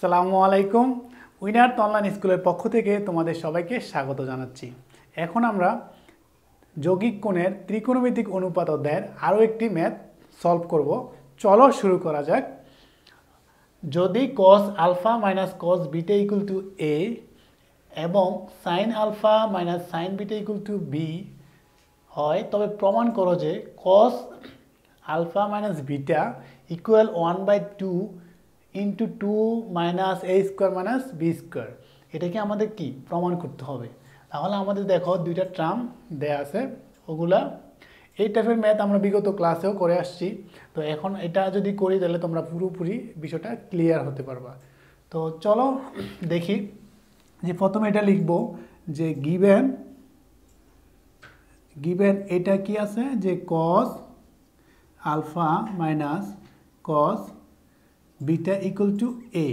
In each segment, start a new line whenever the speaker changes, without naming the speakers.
সালামু আলাইকুম winner online স্কুলের পক্ষ থেকে তোমাদের সবাইকে স্বাগত জানাচ্ছি এখন আমরা যৌগিক কোণের ত্রিকোণমিতিক অনুপাত অধ্যায়ের আরও একটি ম্যাথ সলভ করব চলো শুরু করা যাক যদি কস আলফা মাইনাস কস বিটে ইকুয়াল টু এ এবং sine alpha minus sine beta equal to B হয় তবে প্রমাণ করো যে cos alpha minus beta equal one by two into two minus A square minus B square এটাকে আমাদের কি প্রমাণ করতে হবে তাহলে আমাদের দেখো দুইটা ট্রাম দেয়া আছে ওগুলা এই টাইপের ম্যাথ আমরা বিগত ক্লাসেও করে আসছি তো এখন এটা যদি করি তাহলে তোমরা পুরোপুরি বিষয়টা ক্লিয়ার হতে পারবা তো চলো দেখি যে প্রথমে এটা লিখবো যে গিভেন গিভেন এটা কি আছে যে cos alpha minus cos beta equal to A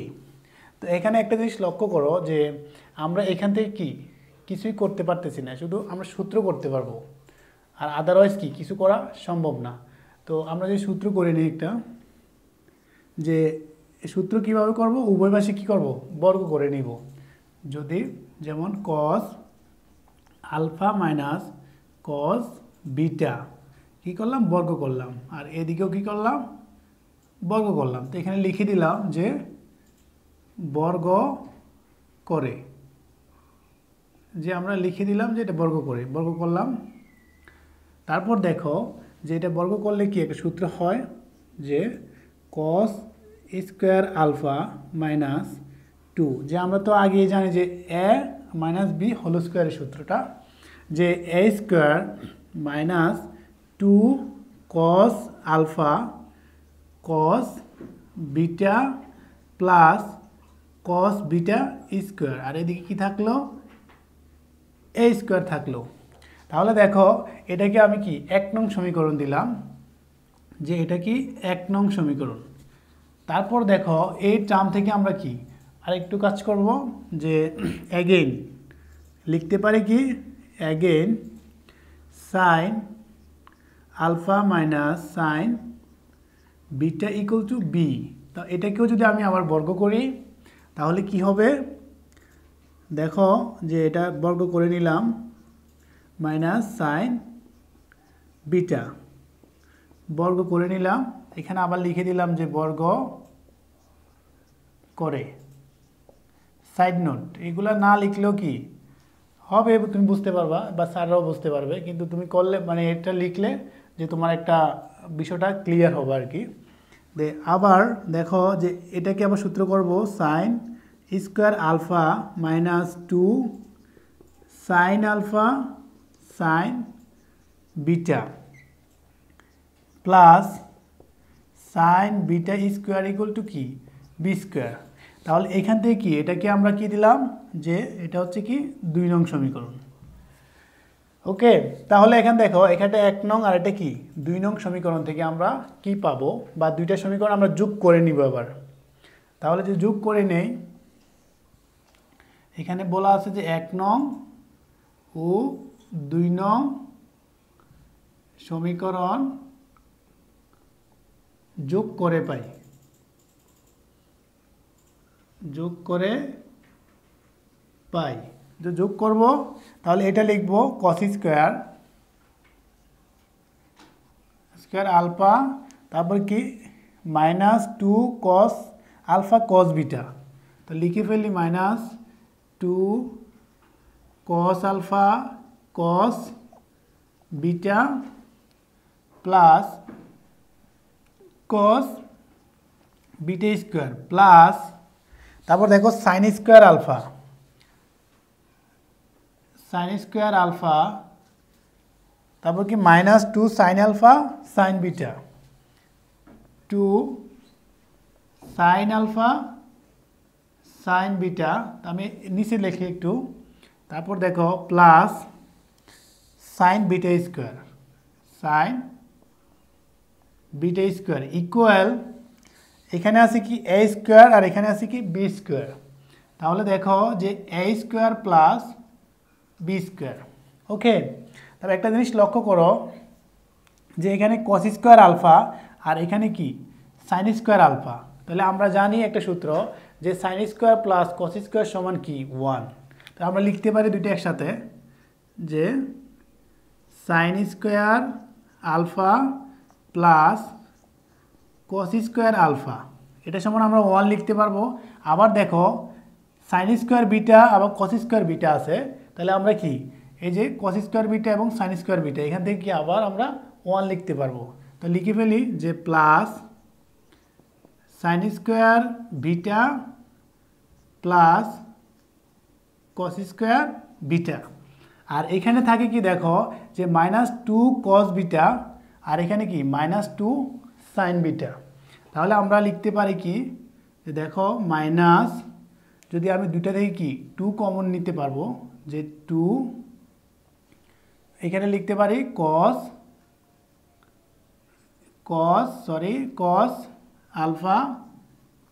তো এখানে একটা জিনিস লক্ষ্য করো যে আমরা এখান থেকে কি কিছুই করতে পারতেছি না শুধু আমরা সূত্র করতে পারবো আর আদারওয়াইজ কি কিছু করা সম্ভব না তো আমরা যে সূত্র করে নিই একটা যে সূত্র কিভাবে করব উভয় পাশে কী করবো বর্গ করে নিব যদি যেমন cos alpha minus cos beta কি করলাম বর্গ করলাম আর এদিকেও কি করলাম বর্গ করলাম তো এখানে লিখে দিলাম যে বর্গ করে যে আমরা লিখে দিলাম যে এটা বর্গ করে বর্গ করলাম তারপর দেখো যে এটা বর্গ করলে কি একটা সূত্র হয় যে cos square alpha minus two যে আমরা তো আগে জানি যে এ মাইনাস বি হোল স্কোয়ারের সূত্রটা যে A square minus two cos alpha cos beta plus cos beta square আর এদিকে কি থাকলো এ স্কোয়ার থাকলো তাহলে দেখো এটাকে আমি কি এক নং সমীকরণ দিলাম যে এটা কি এক নং সমীকরণ তারপর দেখো এই টার্ম থেকে আমরা কি একটু কাজ করব যে অ্যাগেইন লিখতে পারি কি again sine alpha minus sine beta equal to B তা এটাকেও যদি আমি আবার বর্গ করি তাহলে কি হবে দেখো যে এটা বর্গ করে নিলাম মাইনাস সাইন বিটা বর্গ করে নিলাম এখানে আবার লিখে দিলাম যে বর্গ করে সাইড নোট এগুলা না লিখলেও কি হবে তুমি বুঝতে পারবা বা স্যাররাও বুঝতে পারবে কিন্তু তুমি করলে মানে এটা লিখলে যে তোমার একটা বিষয়টা ক্লিয়ার হবে আর কি দে আবার দেখো যে এটাকে আবার সূত্র করব sine square alpha minus two sine alpha sine beta plus sine beta square equal to কি বি স্কোয়ার তাহলে এখান থেকে কি এটাকে আমরা কি দিলাম যে এটা হচ্ছে কি দুই নং সমীকরণ ওকে তাহলে এখানে দেখো এখানটা এক নং আর এটা কি দুই নং সমীকরণ থেকে আমরা কি পাবো বা দুইটা সমীকরণ আমরা যোগ করে নিব এবার তাহলে যে যোগ করে নেই এখানে বলা আছে যে এক নং ও দুই নং সমীকরণ যোগ করে পাই যোগ করে পাই যে যোগ করব তাহলে এটা লিখব কস স্কোয়ার স্কোয়ার আলফা তারপর কি minus two cos alpha cos beta তো লিখে ফেলি minus two cos alpha cos beta plus cos beta square plus তারপর দেখো sine square alpha sine square alpha তারপর কি minus two sine alpha sine beta two sine alpha sine beta আমি নিচে লিখি একটু তারপর দেখো plus sine beta square sine beta square equal এখানে আছে কি এ স্কোয়ার আর এখানে আছে কি বি স্কোয়ার তাহলে দেখো যে A square plus B square okay তাহলে একটা জিনিস লক্ষ্য করো যে এখানে কস স্কোয়ার আলফা আর এখানে কি সাইন স্কোয়ার আলফা তাহলে আমরা জানি একটা সূত্র যে sine square plus cos square সমান কি ওয়ান তো আমরা লিখতে পারি দুইটা একসাথে যে sine square alpha plus cos square alpha এটা সমান আমরা ওয়ান লিখতে পারবো আবার দেখো সাইন স্কোয়ার বিটা এবং কস স্কোয়ার বিটা আছে তাহলে আমরা কি এই যে কস স্কোয়ার বিটা এবং সাইন স্কোয়ার বিটা এখান থেকে কি আবার আমরা ওয়ান লিখতে পারবো তো লিখে ফেলি যে plus sine square beta plus cos square beta আর এখানে থাকে কি দেখো যে মাইনাস টু কস বিটা আর এখানে কি মাইনাস টু সাইন বিটা তাহলে আমরা লিখতে পারি কি যে দেখো মাইনাস যদি আমি দুইটা থেকে কি টু কমন নিতে পারবো যে টু এখানে লিখতে পারি cos cos sorry cos alpha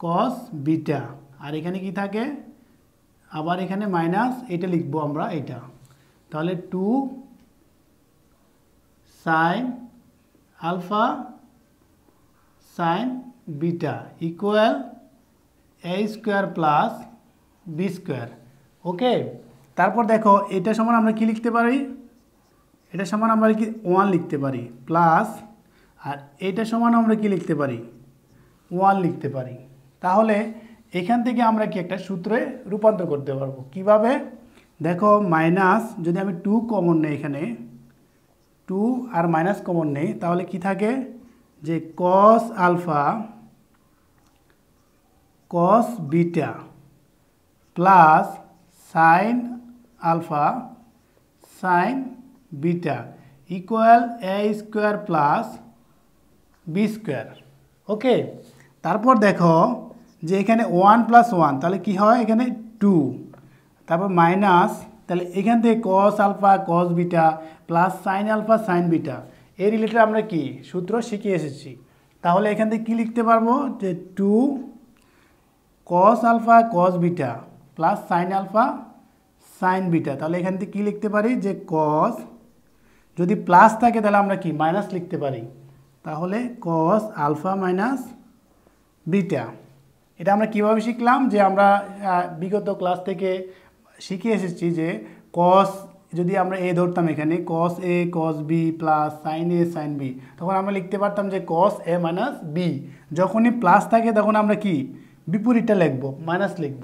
cos beta আর এখানে কি থাকে আবার এখানে মাইনাস এটা লিখবো আমরা এটা তাহলে two sine alpha sine beta equal A square plus B square okay তারপর দেখো এটা সমান আমরা কি লিখতে পারি এটা সমান আমরা কি ওয়ান লিখতে পারি প্লাস আর এটা সমান আমরা কি লিখতে পারি ওয়ান লিখতে পারি তাহলে এখান থেকে আমরা কি একটা সূত্রে রূপান্তর করতে পারবো কিভাবে দেখো মাইনাস যদি আমি টু কমন নেই এখানে টু আর মাইনাস কমন নেই তাহলে কি থাকে যে cos alpha cos beta plus sine alpha sine beta equal A square plus B square okay তারপর দেখো যে এখানে ওয়ান প্লাস ওয়ান তাহলে কি হয় এখানে টু তারপর মাইনাস তাহলে এখান থেকে cos alpha cos beta plus sine alpha sine beta এর রিলেটেড আমরা কি সূত্র শিখে এসেছি তাহলে এখান থেকে কী লিখতে পারবো যে two cos alpha cos beta plus sine alpha sine beta তাহলে এখান থেকে কী লিখতে পারি যে কস যদি প্লাস থাকে তাহলে আমরা কি মাইনাস লিখতে পারি তাহলে কস আলফা মাইনাস বিটা এটা আমরা কীভাবে শিখলাম যে আমরা বিগত ক্লাস থেকে শিখে এসেছি যে কস যদি আমরা এ ধরতাম এখানে cos A cos B plus sine A sine B তখন আমরা লিখতে পারতাম যে কস এ মাইনাস বি যখনই প্লাস থাকে তখন আমরা কি বিপরীতটা লিখব মাইনাস লিখব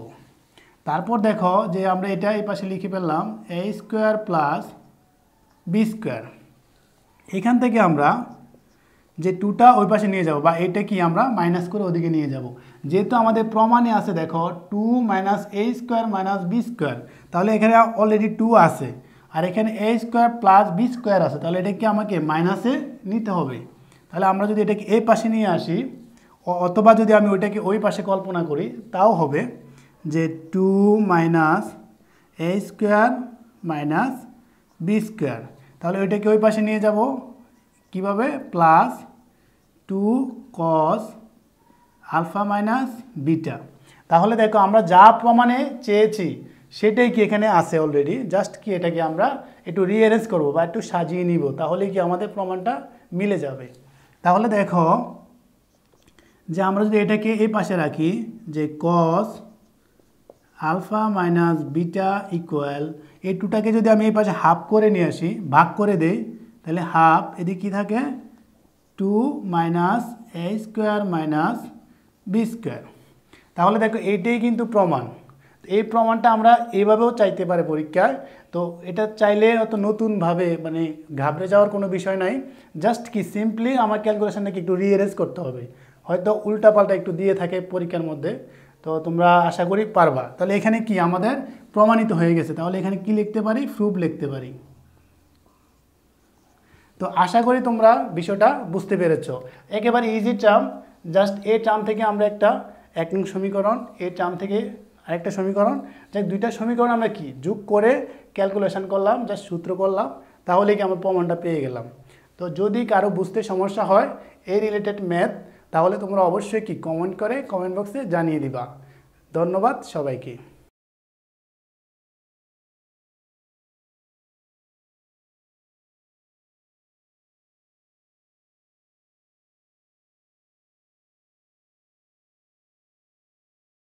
তারপর দেখো যে আমরা এটা এই পাশে লিখে ফেললাম A square plus B square এখান থেকে আমরা যে টুটা ওই পাশে নিয়ে যাব বা এটা কি আমরা মাইনাস করে ওদিকে নিয়ে যাব যেহেতু আমাদের প্রমাণে আছে দেখো two minus A square minus B square তাহলে এখানে অলরেডি টু আছে আর এখানে A square plus B square আছে তাহলে এটাকে আমাকে মাইনাসে নিতে হবে তাহলে আমরা যদি এটাকে এই পাশে নিয়ে আসি অথবা যদি আমি ওইটাকে ওই পাশে কল্পনা করি তাও হবে যে two minus A square minus B square তাহলে ওইটাকে ওই পাশে নিয়ে যাব কিভাবে plus two cos alpha minus beta তাহলে দেখো আমরা যা প্রমাণে চেয়েছি সেটাই কি এখানে আছে অলরেডি জাস্ট কি এটাকে আমরা একটু রিঅ্যারেঞ্জ করব বা একটু সাজিয়ে নিব তাহলে কি আমাদের প্রমাণটা মিলে যাবে তাহলে দেখো যে আমরা যদি এটাকে এই পাশে রাখি যে cos alpha minus beta equal এই টুটাকে যদি আমি এই পাশে হাফ করে নিয়ে আসি ভাগ করে দেই তাহলে হাফ এদিকে কী থাকে two minus A square minus B square তাহলে দেখো এইটাই কিন্তু প্রমাণ এই প্রমাণটা আমরা এইভাবেও চাইতে পারে পরীক্ষায় তো এটা চাইলে অত নতুনভাবে মানে ঘাবড়ে যাওয়ার কোনো বিষয় নাই জাস্ট কি সিম্পলি আমার ক্যালকুলেশনটাকে একটু রিএরেঞ্জ করতে হবে হয়তো উল্টাপাল্টা একটু দিয়ে থাকে পরীক্ষার মধ্যে তো তোমরা আশা করি পারবা তাহলে এখানে কি আমাদের প্রমাণিত হয়ে গেছে তাহলে এখানে কি লিখতে পারি প্রুফ লিখতে পারি তো আশা করি তোমরা বিষয়টা বুঝতে পেরেছ একেবারে ইজি টার্ম জাস্ট এ টার্ম থেকে আমরা একটা এক সমীকরণ এ টার্ম থেকে আরেকটা সমীকরণ যাক দুইটা সমীকরণ আমরা কি যোগ করে ক্যালকুলেশন করলাম যা সূত্র করলাম তাহলেই কি আমরা প্রমাণটা পেয়ে গেলাম তো যদি কারো বুঝতে সমস্যা হয় এই রিলেটেড ম্যাথ তাহলে তোমরা অবশ্যই কি কমেন্ট করে কমেন্ট বক্সে জানিয়ে দিবা ধন্যবাদ সবাইকে